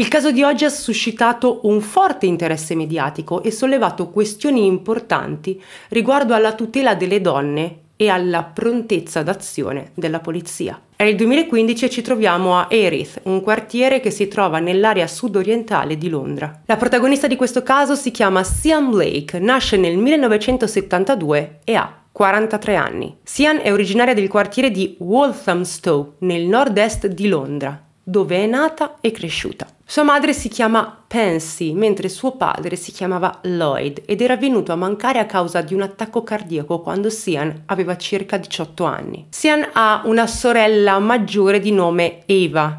Il caso di oggi ha suscitato un forte interesse mediatico e sollevato questioni importanti riguardo alla tutela delle donne e alla prontezza d'azione della polizia. È il 2015 e ci troviamo a Erith, un quartiere che si trova nell'area sud-orientale di Londra. La protagonista di questo caso si chiama Sian Blake, nasce nel 1972 e ha 43 anni. Sian è originaria del quartiere di Walthamstow, nel nord-est di Londra, dove è nata e cresciuta. Sua madre si chiama Pansy, mentre suo padre si chiamava Lloyd ed era venuto a mancare a causa di un attacco cardiaco quando Sian aveva circa 18 anni. Sian ha una sorella maggiore di nome Eva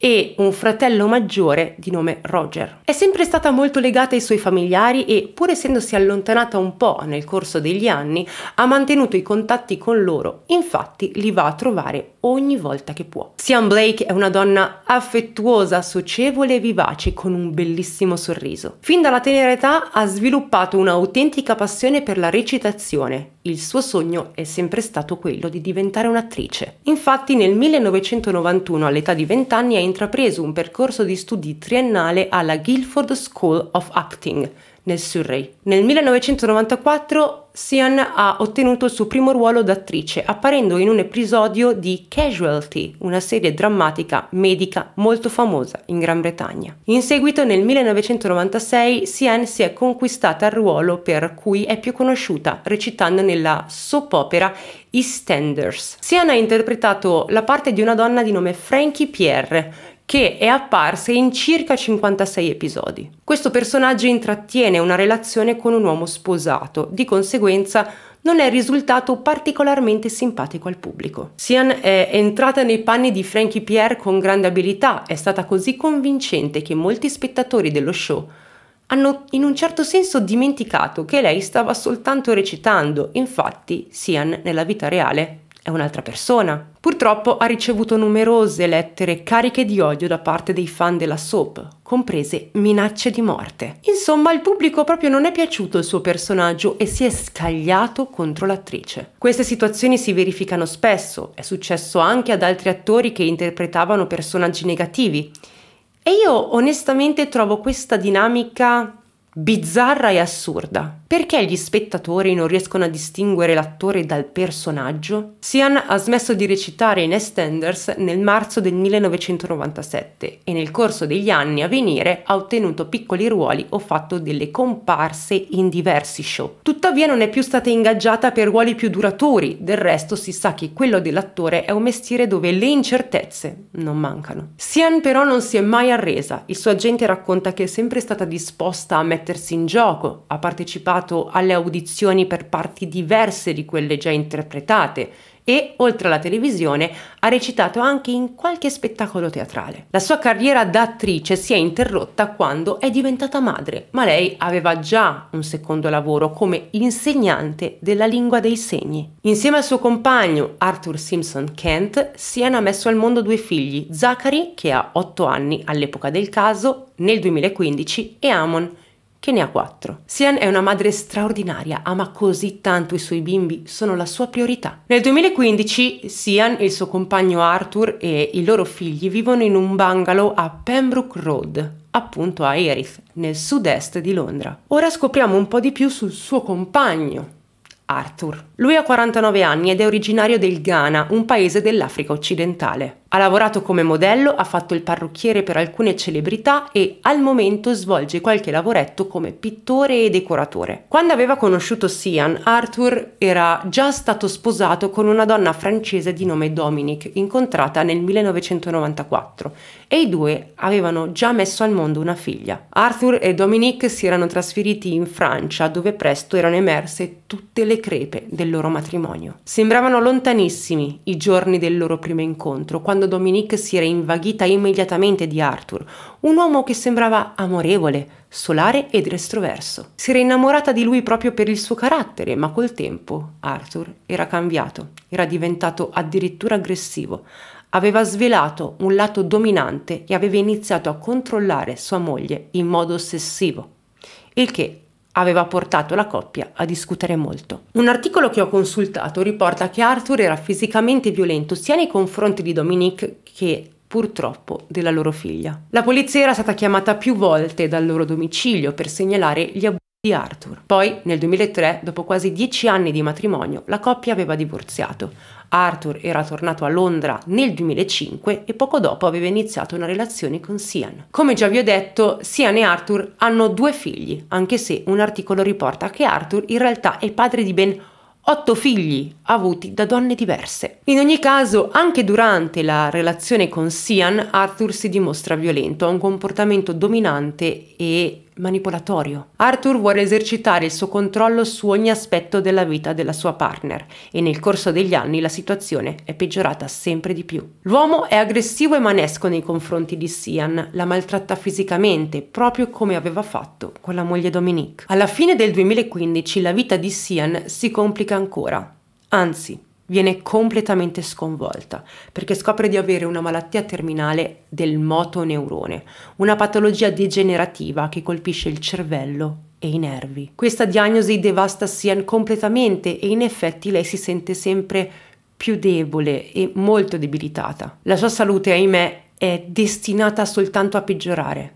e un fratello maggiore di nome Roger. È sempre stata molto legata ai suoi familiari e, pur essendosi allontanata un po' nel corso degli anni, ha mantenuto i contatti con loro, infatti li va a trovare ogni volta che può. Sian Blake è una donna affettuosa, socievole e vivace con un bellissimo sorriso. Fin dalla tenera età ha sviluppato un'autentica passione per la recitazione il suo sogno è sempre stato quello di diventare un'attrice. Infatti nel 1991, all'età di 20 anni, ha intrapreso un percorso di studi triennale alla Guilford School of Acting, nel Surrey. Nel 1994 Sian ha ottenuto il suo primo ruolo d'attrice apparendo in un episodio di Casualty, una serie drammatica medica molto famosa in Gran Bretagna. In seguito nel 1996 Sian si è conquistata il ruolo per cui è più conosciuta recitando nella soap opera EastEnders. Sian ha interpretato la parte di una donna di nome Frankie Pierre che è apparsa in circa 56 episodi. Questo personaggio intrattiene una relazione con un uomo sposato, di conseguenza non è risultato particolarmente simpatico al pubblico. Sian è entrata nei panni di Frankie Pierre con grande abilità, è stata così convincente che molti spettatori dello show hanno in un certo senso dimenticato che lei stava soltanto recitando, infatti Sian nella vita reale è un'altra persona. Purtroppo ha ricevuto numerose lettere cariche di odio da parte dei fan della soap, comprese minacce di morte. Insomma, il pubblico proprio non è piaciuto il suo personaggio e si è scagliato contro l'attrice. Queste situazioni si verificano spesso, è successo anche ad altri attori che interpretavano personaggi negativi. E io onestamente trovo questa dinamica bizzarra e assurda. Perché gli spettatori non riescono a distinguere l'attore dal personaggio? Sian ha smesso di recitare in EastEnders nel marzo del 1997 e nel corso degli anni a venire ha ottenuto piccoli ruoli o fatto delle comparse in diversi show. Tuttavia non è più stata ingaggiata per ruoli più duraturi, del resto si sa che quello dell'attore è un mestiere dove le incertezze non mancano. Sian però non si è mai arresa, il suo agente racconta che è sempre stata disposta a mettere mettersi in gioco, ha partecipato alle audizioni per parti diverse di quelle già interpretate e, oltre alla televisione, ha recitato anche in qualche spettacolo teatrale. La sua carriera da attrice si è interrotta quando è diventata madre, ma lei aveva già un secondo lavoro come insegnante della lingua dei segni. Insieme al suo compagno Arthur Simpson Kent, Sian ha messo al mondo due figli, Zachary, che ha 8 anni all'epoca del caso, nel 2015, e Amon, che ne ha quattro. Sian è una madre straordinaria, ama così tanto i suoi bimbi, sono la sua priorità. Nel 2015 Sian, il suo compagno Arthur e i loro figli vivono in un bungalow a Pembroke Road, appunto a Erith, nel sud-est di Londra. Ora scopriamo un po' di più sul suo compagno, Arthur. Lui ha 49 anni ed è originario del Ghana, un paese dell'Africa occidentale. Ha lavorato come modello, ha fatto il parrucchiere per alcune celebrità e al momento svolge qualche lavoretto come pittore e decoratore. Quando aveva conosciuto Sian, Arthur era già stato sposato con una donna francese di nome Dominique, incontrata nel 1994, e i due avevano già messo al mondo una figlia. Arthur e Dominique si erano trasferiti in Francia, dove presto erano emerse tutte le crepe del loro matrimonio. Sembravano lontanissimi i giorni del loro primo incontro, quando quando Dominique si era invaghita immediatamente di Arthur, un uomo che sembrava amorevole, solare ed estroverso. Si era innamorata di lui proprio per il suo carattere, ma col tempo Arthur era cambiato, era diventato addirittura aggressivo, aveva svelato un lato dominante e aveva iniziato a controllare sua moglie in modo ossessivo, il che aveva portato la coppia a discutere molto. Un articolo che ho consultato riporta che Arthur era fisicamente violento sia nei confronti di Dominique che purtroppo della loro figlia. La polizia era stata chiamata più volte dal loro domicilio per segnalare gli abusi di Arthur. Poi, nel 2003, dopo quasi dieci anni di matrimonio, la coppia aveva divorziato. Arthur era tornato a Londra nel 2005 e poco dopo aveva iniziato una relazione con Sian. Come già vi ho detto, Sian e Arthur hanno due figli, anche se un articolo riporta che Arthur in realtà è padre di ben otto figli avuti da donne diverse. In ogni caso, anche durante la relazione con Sian, Arthur si dimostra violento, ha un comportamento dominante e manipolatorio. Arthur vuole esercitare il suo controllo su ogni aspetto della vita della sua partner e nel corso degli anni la situazione è peggiorata sempre di più. L'uomo è aggressivo e manesco nei confronti di Sian, la maltratta fisicamente, proprio come aveva fatto con la moglie Dominique. Alla fine del 2015 la vita di Sian si complica ancora. Anzi, viene completamente sconvolta perché scopre di avere una malattia terminale del motoneurone, una patologia degenerativa che colpisce il cervello e i nervi. Questa diagnosi devasta Sian completamente e in effetti lei si sente sempre più debole e molto debilitata. La sua salute, ahimè, è destinata soltanto a peggiorare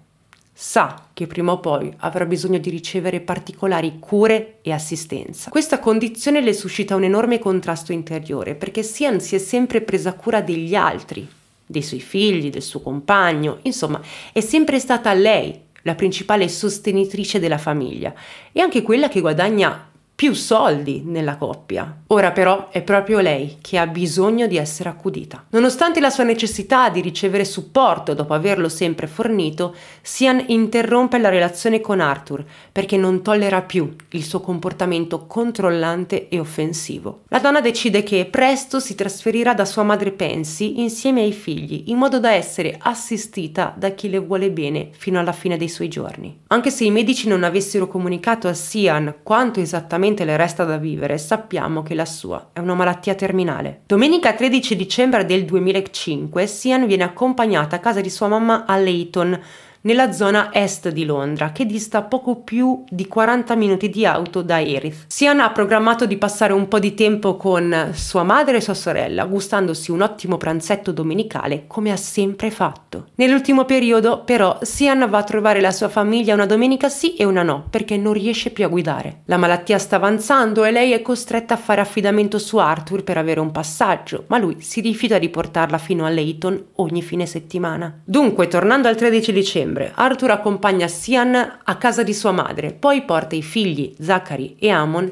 sa che prima o poi avrà bisogno di ricevere particolari cure e assistenza. Questa condizione le suscita un enorme contrasto interiore perché Sian si è sempre presa cura degli altri, dei suoi figli, del suo compagno, insomma è sempre stata lei la principale sostenitrice della famiglia e anche quella che guadagna più soldi nella coppia. Ora però è proprio lei che ha bisogno di essere accudita. Nonostante la sua necessità di ricevere supporto dopo averlo sempre fornito, Sian interrompe la relazione con Arthur perché non tollera più il suo comportamento controllante e offensivo. La donna decide che presto si trasferirà da sua madre Pansy insieme ai figli in modo da essere assistita da chi le vuole bene fino alla fine dei suoi giorni. Anche se i medici non avessero comunicato a Sian quanto esattamente solamente le resta da vivere, sappiamo che la sua è una malattia terminale. Domenica 13 dicembre del 2005, Sian viene accompagnata a casa di sua mamma a Leighton, nella zona est di Londra, che dista poco più di 40 minuti di auto da Erith. Sian ha programmato di passare un po' di tempo con sua madre e sua sorella, gustandosi un ottimo pranzetto domenicale come ha sempre fatto fatto. Nell'ultimo periodo, però, Sian va a trovare la sua famiglia una domenica sì e una no, perché non riesce più a guidare. La malattia sta avanzando e lei è costretta a fare affidamento su Arthur per avere un passaggio, ma lui si rifiuta di portarla fino a Leighton ogni fine settimana. Dunque, tornando al 13 dicembre, Arthur accompagna Sian a casa di sua madre, poi porta i figli, Zachary e Amon,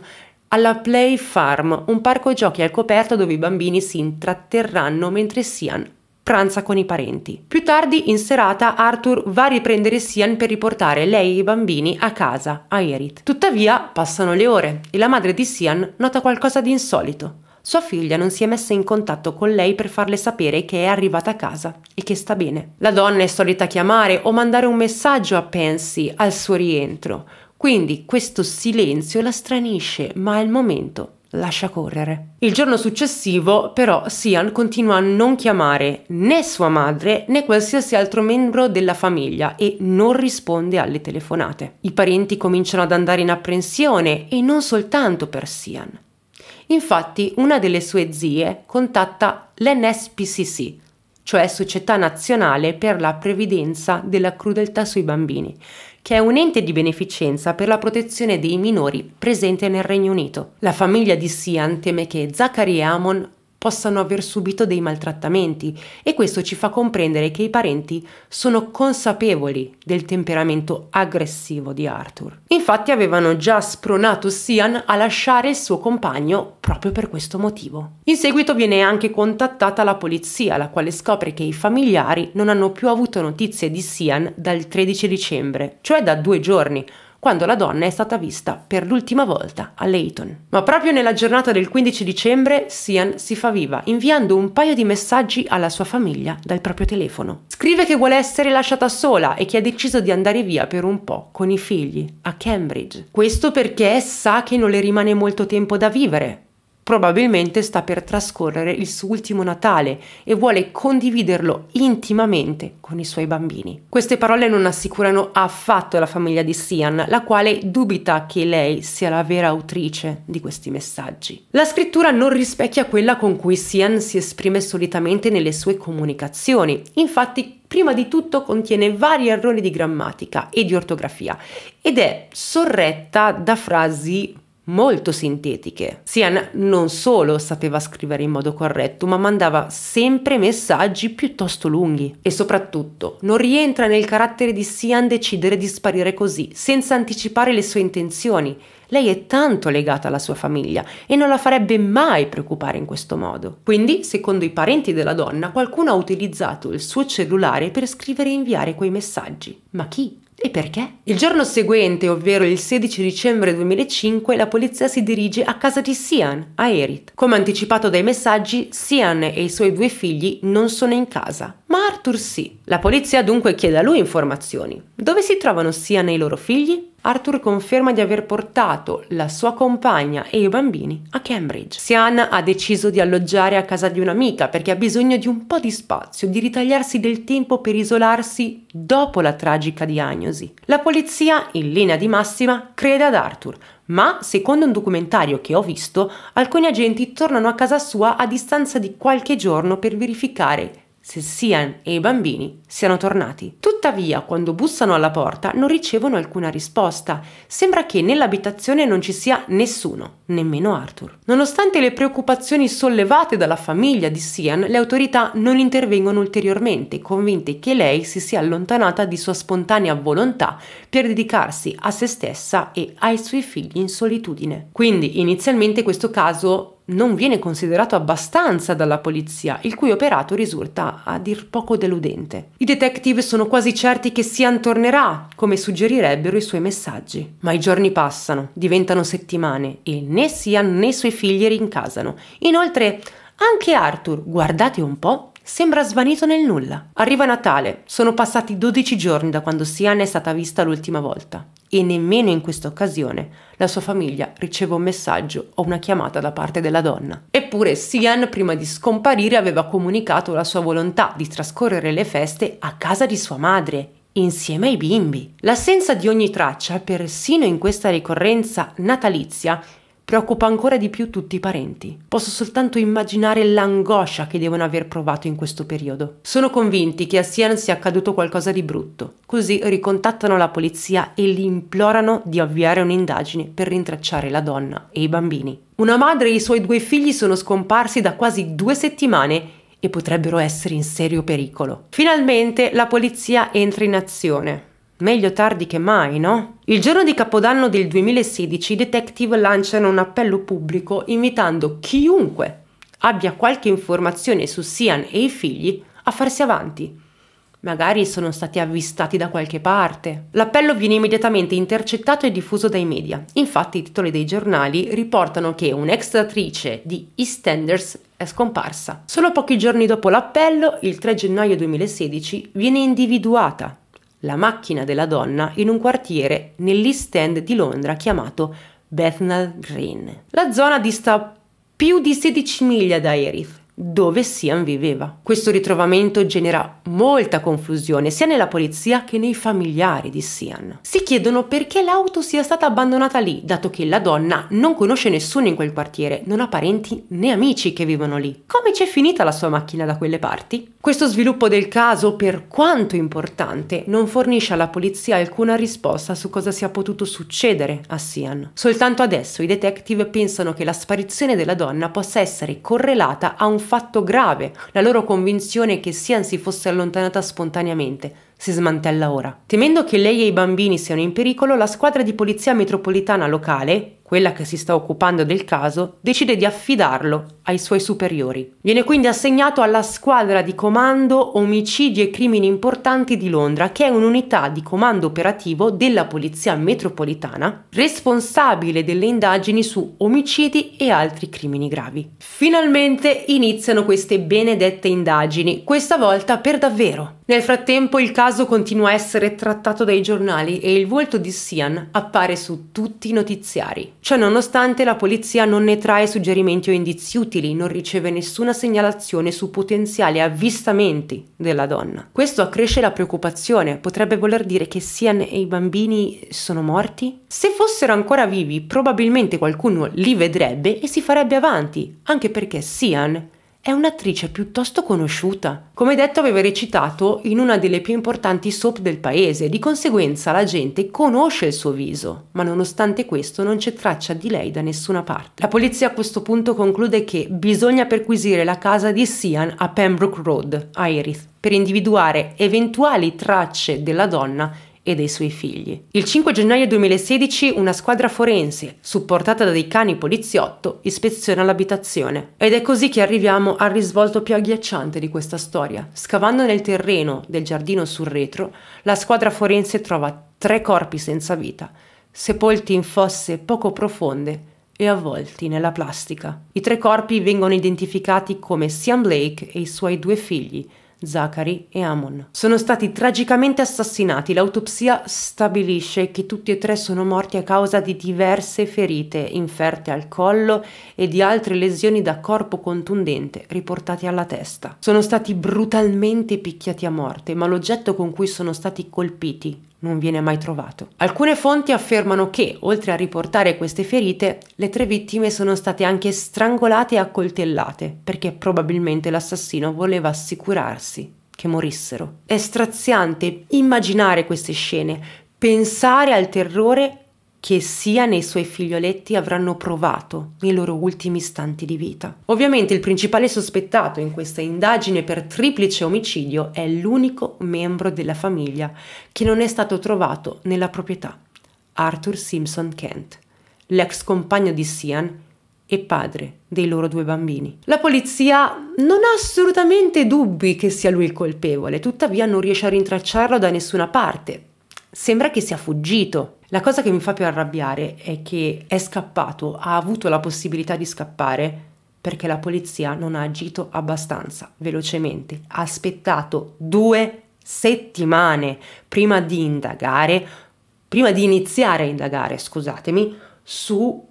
alla Play Farm, un parco giochi al coperto dove i bambini si intratterranno mentre Sian pranza con i parenti. Più tardi, in serata, Arthur va a riprendere Sian per riportare lei e i bambini a casa, a Erit. Tuttavia, passano le ore e la madre di Sian nota qualcosa di insolito. Sua figlia non si è messa in contatto con lei per farle sapere che è arrivata a casa e che sta bene. La donna è solita chiamare o mandare un messaggio a Pansy al suo rientro, quindi questo silenzio la stranisce, ma è il momento lascia correre. Il giorno successivo, però, Sian continua a non chiamare né sua madre né qualsiasi altro membro della famiglia e non risponde alle telefonate. I parenti cominciano ad andare in apprensione e non soltanto per Sian. Infatti, una delle sue zie contatta l'NSPCC, cioè Società Nazionale per la Previdenza della Crudeltà sui Bambini, che è un ente di beneficenza per la protezione dei minori presente nel Regno Unito. La famiglia di Sian teme che Zachary e Amon possano aver subito dei maltrattamenti e questo ci fa comprendere che i parenti sono consapevoli del temperamento aggressivo di Arthur. Infatti avevano già spronato Sian a lasciare il suo compagno proprio per questo motivo. In seguito viene anche contattata la polizia, la quale scopre che i familiari non hanno più avuto notizie di Sian dal 13 dicembre, cioè da due giorni, quando la donna è stata vista per l'ultima volta a Leighton. Ma proprio nella giornata del 15 dicembre Sian si fa viva inviando un paio di messaggi alla sua famiglia dal proprio telefono. Scrive che vuole essere lasciata sola e che ha deciso di andare via per un po' con i figli a Cambridge. Questo perché sa che non le rimane molto tempo da vivere Probabilmente sta per trascorrere il suo ultimo Natale e vuole condividerlo intimamente con i suoi bambini. Queste parole non assicurano affatto la famiglia di Sian, la quale dubita che lei sia la vera autrice di questi messaggi. La scrittura non rispecchia quella con cui Sian si esprime solitamente nelle sue comunicazioni. Infatti, prima di tutto contiene vari errori di grammatica e di ortografia ed è sorretta da frasi molto sintetiche. Sian non solo sapeva scrivere in modo corretto, ma mandava sempre messaggi piuttosto lunghi. E soprattutto, non rientra nel carattere di Sian decidere di sparire così, senza anticipare le sue intenzioni. Lei è tanto legata alla sua famiglia e non la farebbe mai preoccupare in questo modo. Quindi, secondo i parenti della donna, qualcuno ha utilizzato il suo cellulare per scrivere e inviare quei messaggi. Ma chi? E perché? Il giorno seguente, ovvero il 16 dicembre 2005, la polizia si dirige a casa di Sian, a Erit. Come anticipato dai messaggi, Sian e i suoi due figli non sono in casa. Ma Arthur sì. La polizia dunque chiede a lui informazioni. Dove si trovano sia nei loro figli? Arthur conferma di aver portato la sua compagna e i bambini a Cambridge. Sian ha deciso di alloggiare a casa di un'amica perché ha bisogno di un po' di spazio, di ritagliarsi del tempo per isolarsi dopo la tragica diagnosi. La polizia, in linea di massima, crede ad Arthur, ma secondo un documentario che ho visto, alcuni agenti tornano a casa sua a distanza di qualche giorno per verificare se Sian e i bambini siano tornati. Tuttavia, quando bussano alla porta non ricevono alcuna risposta. Sembra che nell'abitazione non ci sia nessuno, nemmeno Arthur. Nonostante le preoccupazioni sollevate dalla famiglia di Sian, le autorità non intervengono ulteriormente, convinte che lei si sia allontanata di sua spontanea volontà per dedicarsi a se stessa e ai suoi figli in solitudine. Quindi, inizialmente questo caso non viene considerato abbastanza dalla polizia, il cui operato risulta a dir poco deludente. I detective sono quasi certi che Sian tornerà, come suggerirebbero i suoi messaggi. Ma i giorni passano, diventano settimane e né Sian né i suoi figli rincasano. Inoltre, anche Arthur, guardate un po', sembra svanito nel nulla. Arriva Natale, sono passati 12 giorni da quando Sian è stata vista l'ultima volta e nemmeno in questa occasione la sua famiglia riceve un messaggio o una chiamata da parte della donna. Eppure Sian prima di scomparire aveva comunicato la sua volontà di trascorrere le feste a casa di sua madre insieme ai bimbi. L'assenza di ogni traccia, persino in questa ricorrenza natalizia, preoccupa ancora di più tutti i parenti. Posso soltanto immaginare l'angoscia che devono aver provato in questo periodo. Sono convinti che a Sian sia accaduto qualcosa di brutto, così ricontattano la polizia e li implorano di avviare un'indagine per rintracciare la donna e i bambini. Una madre e i suoi due figli sono scomparsi da quasi due settimane e potrebbero essere in serio pericolo. Finalmente la polizia entra in azione. Meglio tardi che mai, no? Il giorno di Capodanno del 2016 i detective lanciano un appello pubblico invitando chiunque abbia qualche informazione su Sian e i figli a farsi avanti. Magari sono stati avvistati da qualche parte. L'appello viene immediatamente intercettato e diffuso dai media. Infatti i titoli dei giornali riportano che un'ex attrice di EastEnders è scomparsa. Solo pochi giorni dopo l'appello, il 3 gennaio 2016, viene individuata la macchina della donna in un quartiere nell'East End di Londra chiamato Bethnal Green. La zona dista più di 16 miglia da Erith dove Sian viveva. Questo ritrovamento genera molta confusione sia nella polizia che nei familiari di Sian. Si chiedono perché l'auto sia stata abbandonata lì, dato che la donna non conosce nessuno in quel quartiere, non ha parenti né amici che vivono lì. Come c'è finita la sua macchina da quelle parti? Questo sviluppo del caso, per quanto importante, non fornisce alla polizia alcuna risposta su cosa sia potuto succedere a Sian. Soltanto adesso i detective pensano che la sparizione della donna possa essere correlata a un fatto grave, la loro convinzione che Sian si fosse allontanata spontaneamente si smantella ora. Temendo che lei e i bambini siano in pericolo, la squadra di polizia metropolitana locale, quella che si sta occupando del caso, decide di affidarlo ai suoi superiori. Viene quindi assegnato alla squadra di comando omicidi e crimini importanti di Londra, che è un'unità di comando operativo della Polizia Metropolitana, responsabile delle indagini su omicidi e altri crimini gravi. Finalmente iniziano queste benedette indagini, questa volta per davvero. Nel frattempo il caso continua a essere trattato dai giornali e il volto di Sian appare su tutti i notiziari. Ciò nonostante la polizia non ne trae suggerimenti o indizi utili, non riceve nessuna segnalazione su potenziali avvistamenti della donna. Questo accresce la preoccupazione, potrebbe voler dire che Sian e i bambini sono morti? Se fossero ancora vivi, probabilmente qualcuno li vedrebbe e si farebbe avanti, anche perché Sian è un'attrice piuttosto conosciuta. Come detto aveva recitato in una delle più importanti soap del paese, e di conseguenza la gente conosce il suo viso, ma nonostante questo non c'è traccia di lei da nessuna parte. La polizia a questo punto conclude che bisogna perquisire la casa di Sian a Pembroke Road, a Erith, per individuare eventuali tracce della donna e dei suoi figli. Il 5 gennaio 2016 una squadra forense, supportata da dei cani poliziotto, ispeziona l'abitazione. Ed è così che arriviamo al risvolto più agghiacciante di questa storia. Scavando nel terreno del giardino sul retro, la squadra forense trova tre corpi senza vita, sepolti in fosse poco profonde e avvolti nella plastica. I tre corpi vengono identificati come Sian Blake e i suoi due figli, Zachary e Amon. Sono stati tragicamente assassinati. L'autopsia stabilisce che tutti e tre sono morti a causa di diverse ferite inferte al collo e di altre lesioni da corpo contundente riportate alla testa. Sono stati brutalmente picchiati a morte, ma l'oggetto con cui sono stati colpiti non viene mai trovato. Alcune fonti affermano che, oltre a riportare queste ferite, le tre vittime sono state anche strangolate e accoltellate, perché probabilmente l'assassino voleva assicurarsi che morissero. È straziante immaginare queste scene, pensare al terrore che sia nei suoi figlioletti avranno provato nei loro ultimi istanti di vita. Ovviamente il principale sospettato in questa indagine per triplice omicidio è l'unico membro della famiglia che non è stato trovato nella proprietà, Arthur Simpson Kent, l'ex compagno di Sian e padre dei loro due bambini. La polizia non ha assolutamente dubbi che sia lui il colpevole, tuttavia non riesce a rintracciarlo da nessuna parte. Sembra che sia fuggito la cosa che mi fa più arrabbiare è che è scappato, ha avuto la possibilità di scappare perché la polizia non ha agito abbastanza velocemente. Ha aspettato due settimane prima di indagare, prima di iniziare a indagare, scusatemi, su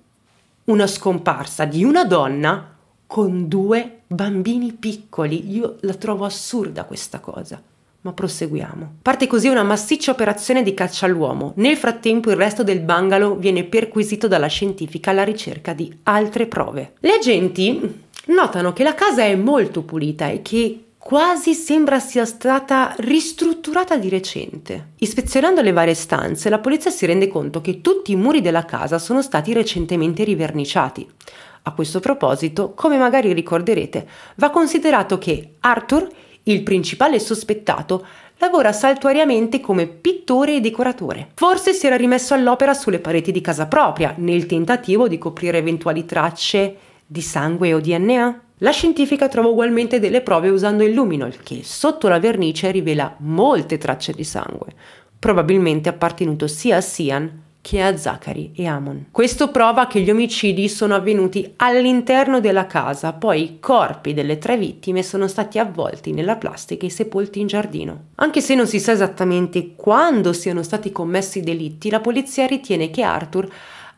una scomparsa di una donna con due bambini piccoli. Io la trovo assurda questa cosa. Ma proseguiamo. Parte così una massiccia operazione di caccia all'uomo. Nel frattempo il resto del bungalow viene perquisito dalla scientifica alla ricerca di altre prove. Gli agenti notano che la casa è molto pulita e che quasi sembra sia stata ristrutturata di recente. Ispezionando le varie stanze, la polizia si rende conto che tutti i muri della casa sono stati recentemente riverniciati. A questo proposito, come magari ricorderete, va considerato che Arthur il principale sospettato, lavora saltuariamente come pittore e decoratore. Forse si era rimesso all'opera sulle pareti di casa propria, nel tentativo di coprire eventuali tracce di sangue o DNA. La scientifica trova ugualmente delle prove usando il luminol, che sotto la vernice rivela molte tracce di sangue, probabilmente appartenuto sia a Sian che a Zachary e Amon. Questo prova che gli omicidi sono avvenuti all'interno della casa, poi i corpi delle tre vittime sono stati avvolti nella plastica e sepolti in giardino. Anche se non si sa esattamente quando siano stati commessi i delitti, la polizia ritiene che Arthur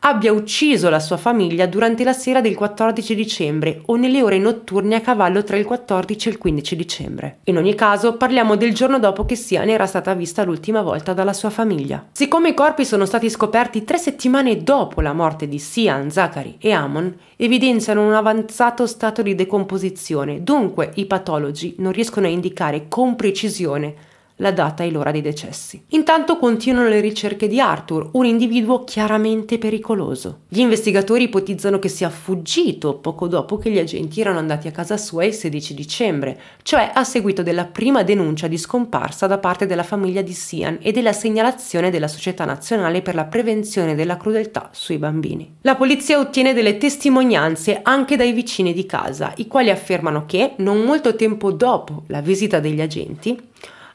abbia ucciso la sua famiglia durante la sera del 14 dicembre o nelle ore notturne a cavallo tra il 14 e il 15 dicembre. In ogni caso parliamo del giorno dopo che Sian era stata vista l'ultima volta dalla sua famiglia. Siccome i corpi sono stati scoperti tre settimane dopo la morte di Sian, Zachary e Amon, evidenziano un avanzato stato di decomposizione, dunque i patologi non riescono a indicare con precisione la data e l'ora dei decessi. Intanto continuano le ricerche di Arthur, un individuo chiaramente pericoloso. Gli investigatori ipotizzano che sia fuggito poco dopo che gli agenti erano andati a casa sua il 16 dicembre, cioè a seguito della prima denuncia di scomparsa da parte della famiglia di Sian e della segnalazione della Società Nazionale per la Prevenzione della Crudeltà sui bambini. La polizia ottiene delle testimonianze anche dai vicini di casa, i quali affermano che, non molto tempo dopo la visita degli agenti,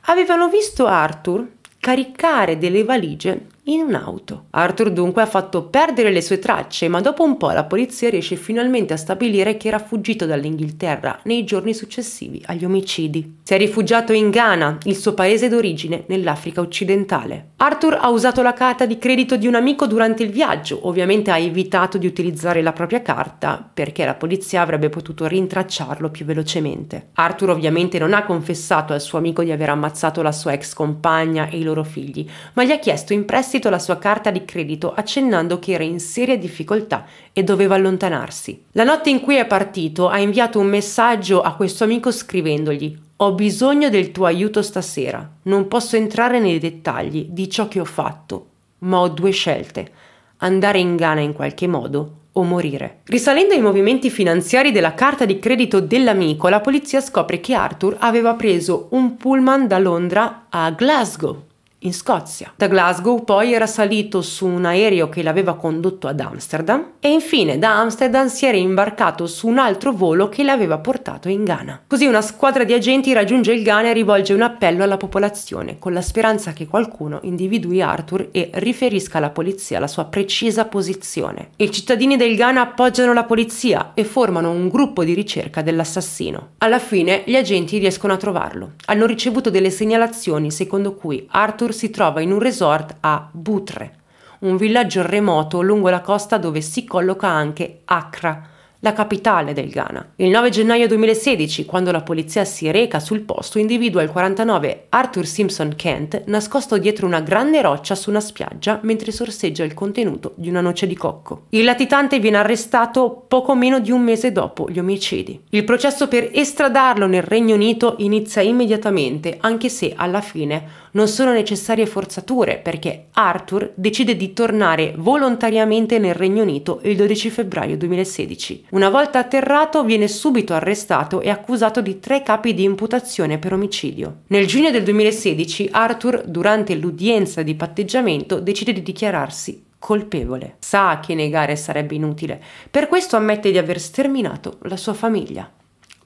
avevano visto Arthur caricare delle valigie in un'auto. Arthur dunque ha fatto perdere le sue tracce, ma dopo un po' la polizia riesce finalmente a stabilire che era fuggito dall'Inghilterra nei giorni successivi agli omicidi. Si è rifugiato in Ghana, il suo paese d'origine nell'Africa occidentale. Arthur ha usato la carta di credito di un amico durante il viaggio, ovviamente ha evitato di utilizzare la propria carta perché la polizia avrebbe potuto rintracciarlo più velocemente. Arthur ovviamente non ha confessato al suo amico di aver ammazzato la sua ex compagna e i loro figli, ma gli ha chiesto in prestito prestito la sua carta di credito accennando che era in seria difficoltà e doveva allontanarsi. La notte in cui è partito ha inviato un messaggio a questo amico scrivendogli ho bisogno del tuo aiuto stasera, non posso entrare nei dettagli di ciò che ho fatto, ma ho due scelte, andare in Ghana in qualche modo o morire. Risalendo ai movimenti finanziari della carta di credito dell'amico, la polizia scopre che Arthur aveva preso un pullman da Londra a Glasgow in Scozia. Da Glasgow poi era salito su un aereo che l'aveva condotto ad Amsterdam e infine da Amsterdam si era imbarcato su un altro volo che l'aveva portato in Ghana. Così una squadra di agenti raggiunge il Ghana e rivolge un appello alla popolazione con la speranza che qualcuno individui Arthur e riferisca alla polizia la sua precisa posizione. I cittadini del Ghana appoggiano la polizia e formano un gruppo di ricerca dell'assassino. Alla fine gli agenti riescono a trovarlo. Hanno ricevuto delle segnalazioni secondo cui Arthur si trova in un resort a Butre, un villaggio remoto lungo la costa dove si colloca anche Accra, la capitale del Ghana. Il 9 gennaio 2016, quando la polizia si reca sul posto, individua il 49 Arthur Simpson Kent nascosto dietro una grande roccia su una spiaggia mentre sorseggia il contenuto di una noce di cocco. Il latitante viene arrestato poco meno di un mese dopo gli omicidi. Il processo per estradarlo nel Regno Unito inizia immediatamente, anche se alla fine non sono necessarie forzature perché Arthur decide di tornare volontariamente nel Regno Unito il 12 febbraio 2016. Una volta atterrato viene subito arrestato e accusato di tre capi di imputazione per omicidio. Nel giugno del 2016 Arthur, durante l'udienza di patteggiamento, decide di dichiararsi colpevole. Sa che negare sarebbe inutile, per questo ammette di aver sterminato la sua famiglia.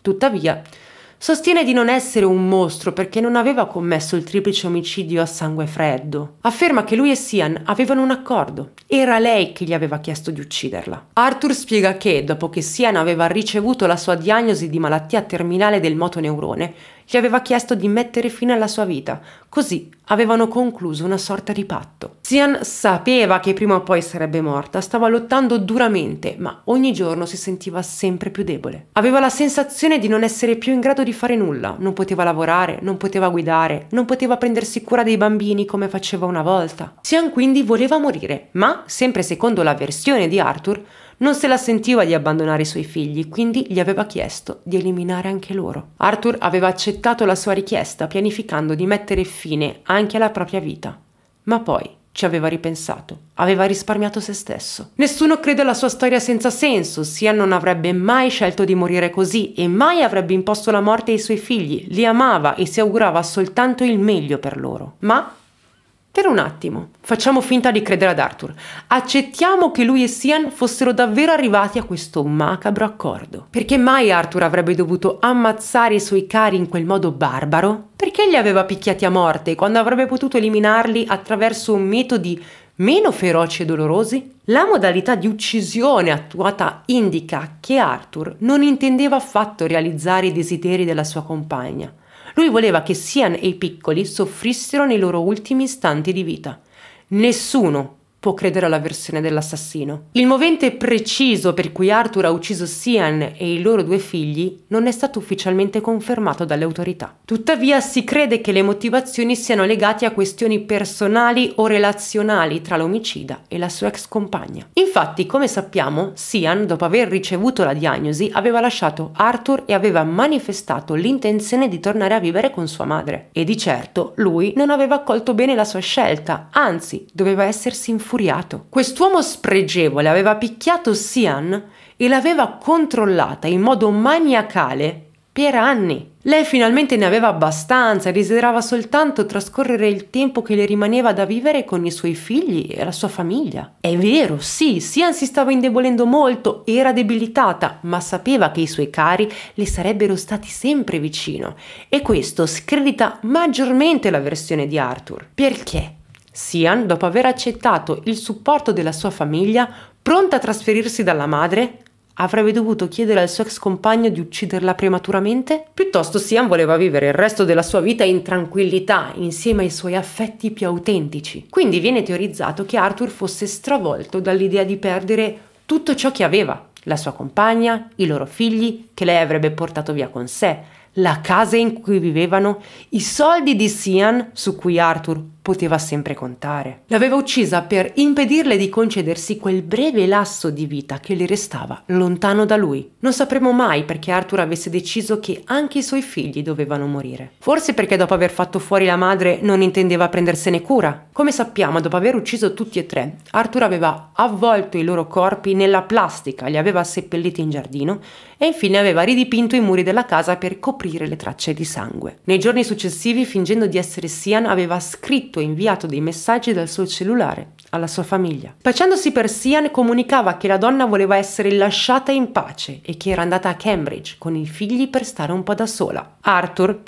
Tuttavia, Sostiene di non essere un mostro perché non aveva commesso il triplice omicidio a sangue freddo. Afferma che lui e Sian avevano un accordo. Era lei che gli aveva chiesto di ucciderla. Arthur spiega che, dopo che Sian aveva ricevuto la sua diagnosi di malattia terminale del motoneurone, gli aveva chiesto di mettere fine alla sua vita, così avevano concluso una sorta di patto. Sian sapeva che prima o poi sarebbe morta, stava lottando duramente, ma ogni giorno si sentiva sempre più debole. Aveva la sensazione di non essere più in grado di fare nulla, non poteva lavorare, non poteva guidare, non poteva prendersi cura dei bambini come faceva una volta. Sian quindi voleva morire, ma, sempre secondo la versione di Arthur, non se la sentiva di abbandonare i suoi figli, quindi gli aveva chiesto di eliminare anche loro. Arthur aveva accettato la sua richiesta, pianificando di mettere fine anche alla propria vita. Ma poi ci aveva ripensato, aveva risparmiato se stesso. Nessuno crede alla sua storia senza senso, sia non avrebbe mai scelto di morire così e mai avrebbe imposto la morte ai suoi figli, li amava e si augurava soltanto il meglio per loro. Ma per un attimo, facciamo finta di credere ad Arthur. Accettiamo che lui e Sian fossero davvero arrivati a questo macabro accordo. Perché mai Arthur avrebbe dovuto ammazzare i suoi cari in quel modo barbaro? Perché li aveva picchiati a morte quando avrebbe potuto eliminarli attraverso metodi meno feroci e dolorosi? La modalità di uccisione attuata indica che Arthur non intendeva affatto realizzare i desideri della sua compagna, lui voleva che Sian e i piccoli soffrissero nei loro ultimi istanti di vita. Nessuno può credere alla versione dell'assassino. Il movente preciso per cui Arthur ha ucciso Sian e i loro due figli non è stato ufficialmente confermato dalle autorità. Tuttavia si crede che le motivazioni siano legate a questioni personali o relazionali tra l'omicida e la sua ex compagna. Infatti, come sappiamo, Sian, dopo aver ricevuto la diagnosi, aveva lasciato Arthur e aveva manifestato l'intenzione di tornare a vivere con sua madre. E di certo lui non aveva accolto bene la sua scelta, anzi doveva essersi informato infuriato. Quest'uomo spregevole aveva picchiato Sian e l'aveva controllata in modo maniacale per anni. Lei finalmente ne aveva abbastanza e desiderava soltanto trascorrere il tempo che le rimaneva da vivere con i suoi figli e la sua famiglia. È vero, sì, Sian si stava indebolendo molto, era debilitata, ma sapeva che i suoi cari le sarebbero stati sempre vicino e questo scredita maggiormente la versione di Arthur. Perché? Sian, dopo aver accettato il supporto della sua famiglia, pronta a trasferirsi dalla madre, avrebbe dovuto chiedere al suo ex compagno di ucciderla prematuramente? Piuttosto Sian voleva vivere il resto della sua vita in tranquillità, insieme ai suoi affetti più autentici. Quindi viene teorizzato che Arthur fosse stravolto dall'idea di perdere tutto ciò che aveva, la sua compagna, i loro figli, che lei avrebbe portato via con sé, la casa in cui vivevano, i soldi di Sian, su cui Arthur poteva sempre contare. L'aveva uccisa per impedirle di concedersi quel breve lasso di vita che le restava lontano da lui. Non sapremo mai perché Arthur avesse deciso che anche i suoi figli dovevano morire. Forse perché dopo aver fatto fuori la madre non intendeva prendersene cura, come sappiamo, dopo aver ucciso tutti e tre, Arthur aveva avvolto i loro corpi nella plastica, li aveva seppelliti in giardino e infine aveva ridipinto i muri della casa per coprire le tracce di sangue. Nei giorni successivi, fingendo di essere Sian, aveva scritto e inviato dei messaggi dal suo cellulare alla sua famiglia. Facendosi per Sian comunicava che la donna voleva essere lasciata in pace e che era andata a Cambridge con i figli per stare un po' da sola. Arthur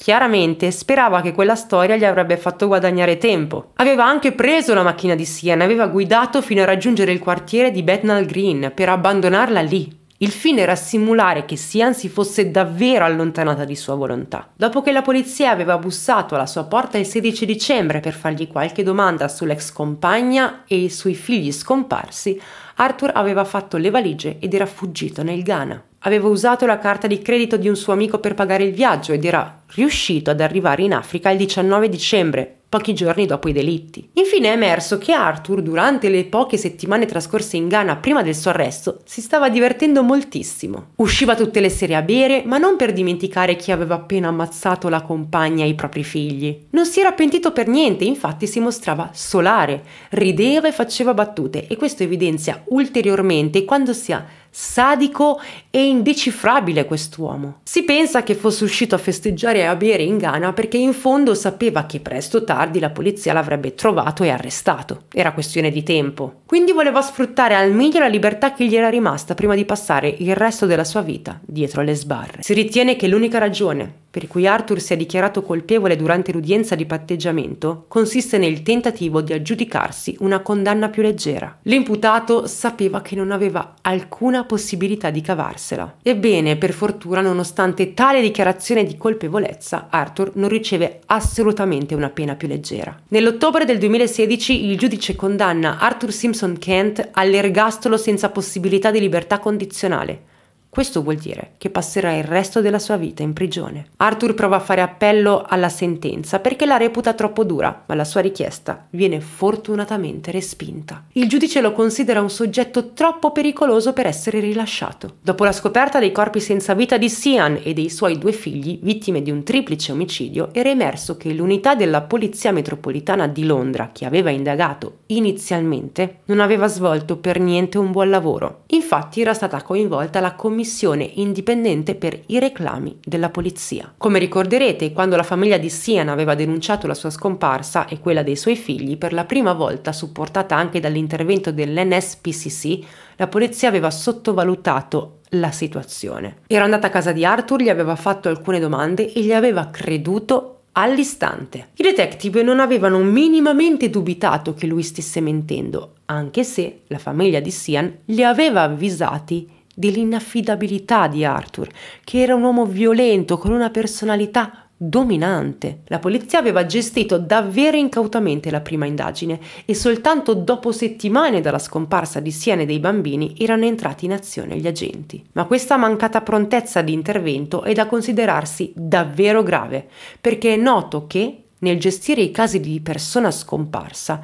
Chiaramente sperava che quella storia gli avrebbe fatto guadagnare tempo. Aveva anche preso la macchina di Sian e aveva guidato fino a raggiungere il quartiere di Bethnal Green per abbandonarla lì. Il fine era simulare che Sian si fosse davvero allontanata di sua volontà. Dopo che la polizia aveva bussato alla sua porta il 16 dicembre per fargli qualche domanda sull'ex compagna e sui figli scomparsi, Arthur aveva fatto le valigie ed era fuggito nel Ghana. Aveva usato la carta di credito di un suo amico per pagare il viaggio ed era riuscito ad arrivare in Africa il 19 dicembre, pochi giorni dopo i delitti. Infine è emerso che Arthur, durante le poche settimane trascorse in Ghana prima del suo arresto, si stava divertendo moltissimo. Usciva tutte le sere a bere, ma non per dimenticare chi aveva appena ammazzato la compagna e i propri figli. Non si era pentito per niente, infatti si mostrava solare, rideva e faceva battute, e questo evidenzia ulteriormente quando si ha sadico e indecifrabile quest'uomo. Si pensa che fosse uscito a festeggiare storia a bere in Ghana perché in fondo sapeva che presto o tardi la polizia l'avrebbe trovato e arrestato. Era questione di tempo. Quindi voleva sfruttare al meglio la libertà che gli era rimasta prima di passare il resto della sua vita dietro le sbarre. Si ritiene che l'unica ragione per cui Arthur si è dichiarato colpevole durante l'udienza di patteggiamento, consiste nel tentativo di aggiudicarsi una condanna più leggera. L'imputato sapeva che non aveva alcuna possibilità di cavarsela. Ebbene, per fortuna, nonostante tale dichiarazione di colpevolezza, Arthur non riceve assolutamente una pena più leggera. Nell'ottobre del 2016 il giudice condanna Arthur Simpson Kent all'ergastolo senza possibilità di libertà condizionale questo vuol dire che passerà il resto della sua vita in prigione. Arthur prova a fare appello alla sentenza perché la reputa troppo dura, ma la sua richiesta viene fortunatamente respinta. Il giudice lo considera un soggetto troppo pericoloso per essere rilasciato. Dopo la scoperta dei corpi senza vita di Sian e dei suoi due figli, vittime di un triplice omicidio, era emerso che l'unità della Polizia Metropolitana di Londra, che aveva indagato inizialmente, non aveva svolto per niente un buon lavoro. Infatti era stata coinvolta la commissione commissione indipendente per i reclami della polizia. Come ricorderete, quando la famiglia di Sian aveva denunciato la sua scomparsa e quella dei suoi figli, per la prima volta supportata anche dall'intervento dell'NSPCC, la polizia aveva sottovalutato la situazione. Era andata a casa di Arthur, gli aveva fatto alcune domande e gli aveva creduto all'istante. I detective non avevano minimamente dubitato che lui stesse mentendo, anche se la famiglia di Sian li aveva avvisati dell'inaffidabilità di Arthur, che era un uomo violento con una personalità dominante. La polizia aveva gestito davvero incautamente la prima indagine e soltanto dopo settimane dalla scomparsa di Siena e dei bambini erano entrati in azione gli agenti. Ma questa mancata prontezza di intervento è da considerarsi davvero grave, perché è noto che nel gestire i casi di persona scomparsa,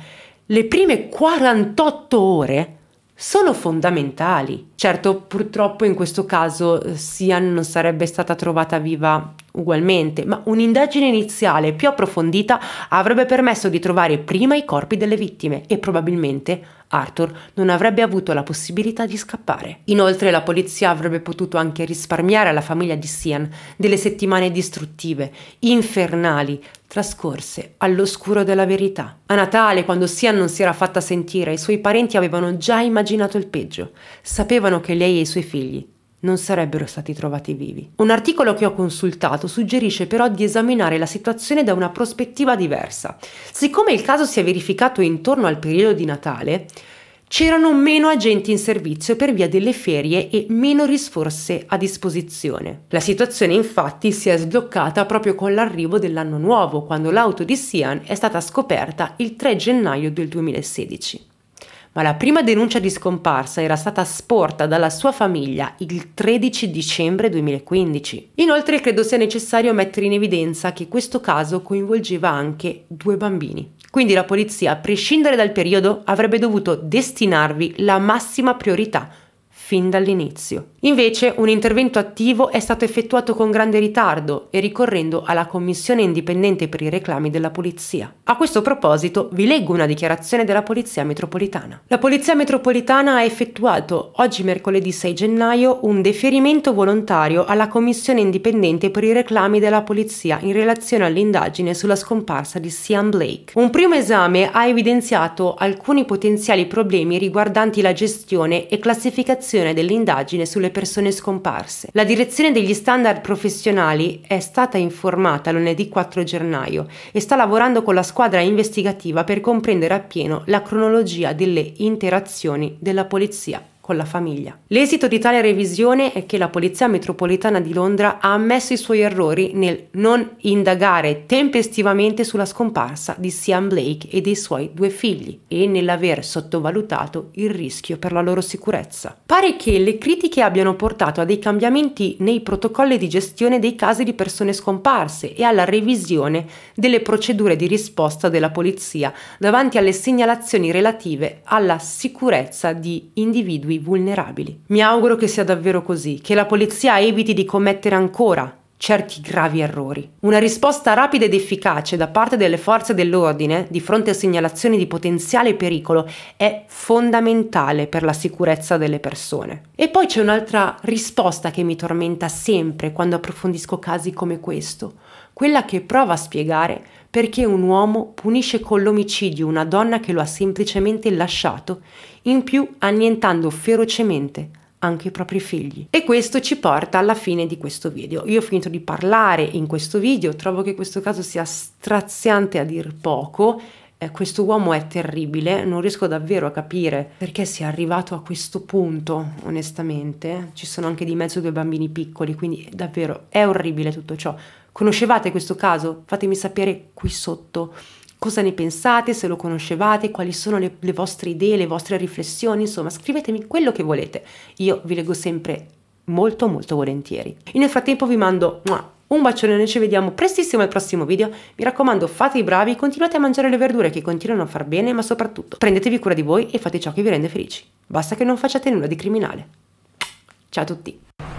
le prime 48 ore sono fondamentali. Certo, purtroppo in questo caso eh, Sian non sarebbe stata trovata viva ugualmente, ma un'indagine iniziale più approfondita avrebbe permesso di trovare prima i corpi delle vittime e probabilmente Arthur non avrebbe avuto la possibilità di scappare. Inoltre la polizia avrebbe potuto anche risparmiare alla famiglia di Sian delle settimane distruttive, infernali, trascorse all'oscuro della verità. A Natale, quando Sian non si era fatta sentire, i suoi parenti avevano già immaginato il peggio. Sapevano che lei e i suoi figli non sarebbero stati trovati vivi. Un articolo che ho consultato suggerisce però di esaminare la situazione da una prospettiva diversa. Siccome il caso si è verificato intorno al periodo di Natale, c'erano meno agenti in servizio per via delle ferie e meno risorse a disposizione. La situazione infatti si è sbloccata proprio con l'arrivo dell'anno nuovo, quando l'auto di Sian è stata scoperta il 3 gennaio del 2016 ma la prima denuncia di scomparsa era stata sporta dalla sua famiglia il 13 dicembre 2015. Inoltre credo sia necessario mettere in evidenza che questo caso coinvolgeva anche due bambini. Quindi la polizia, a prescindere dal periodo, avrebbe dovuto destinarvi la massima priorità fin dall'inizio. Invece un intervento attivo è stato effettuato con grande ritardo e ricorrendo alla Commissione indipendente per i reclami della Polizia. A questo proposito vi leggo una dichiarazione della Polizia Metropolitana. La Polizia Metropolitana ha effettuato oggi mercoledì 6 gennaio un deferimento volontario alla Commissione indipendente per i reclami della Polizia in relazione all'indagine sulla scomparsa di Sian Blake. Un primo esame ha evidenziato alcuni potenziali problemi riguardanti la gestione e classificazione prosecuzione dell'indagine sulle persone scomparse. La direzione degli standard professionali è stata informata lunedì 4 gennaio e sta lavorando con la squadra investigativa per comprendere appieno la cronologia delle interazioni della polizia con la famiglia. L'esito di tale revisione è che la Polizia Metropolitana di Londra ha ammesso i suoi errori nel non indagare tempestivamente sulla scomparsa di Sian Blake e dei suoi due figli e nell'aver sottovalutato il rischio per la loro sicurezza. Pare che le critiche abbiano portato a dei cambiamenti nei protocolli di gestione dei casi di persone scomparse e alla revisione delle procedure di risposta della polizia davanti alle segnalazioni relative alla sicurezza di individui individui vulnerabili. Mi auguro che sia davvero così, che la polizia eviti di commettere ancora certi gravi errori. Una risposta rapida ed efficace da parte delle forze dell'ordine di fronte a segnalazioni di potenziale pericolo è fondamentale per la sicurezza delle persone. E poi c'è un'altra risposta che mi tormenta sempre quando approfondisco casi come questo, quella che prova a spiegare perché un uomo punisce con l'omicidio una donna che lo ha semplicemente lasciato, in più annientando ferocemente anche i propri figli. E questo ci porta alla fine di questo video. Io ho finito di parlare in questo video, trovo che questo caso sia straziante a dir poco, eh, questo uomo è terribile, non riesco davvero a capire perché sia arrivato a questo punto, onestamente. Ci sono anche di mezzo due bambini piccoli, quindi davvero è orribile tutto ciò. Conoscevate questo caso? Fatemi sapere qui sotto cosa ne pensate, se lo conoscevate, quali sono le, le vostre idee, le vostre riflessioni, insomma scrivetemi quello che volete. Io vi leggo sempre molto molto volentieri. E nel frattempo vi mando un bacione, noi ci vediamo prestissimo al prossimo video. Mi raccomando, fate i bravi, continuate a mangiare le verdure che continuano a far bene, ma soprattutto prendetevi cura di voi e fate ciò che vi rende felici. Basta che non facciate nulla di criminale. Ciao a tutti!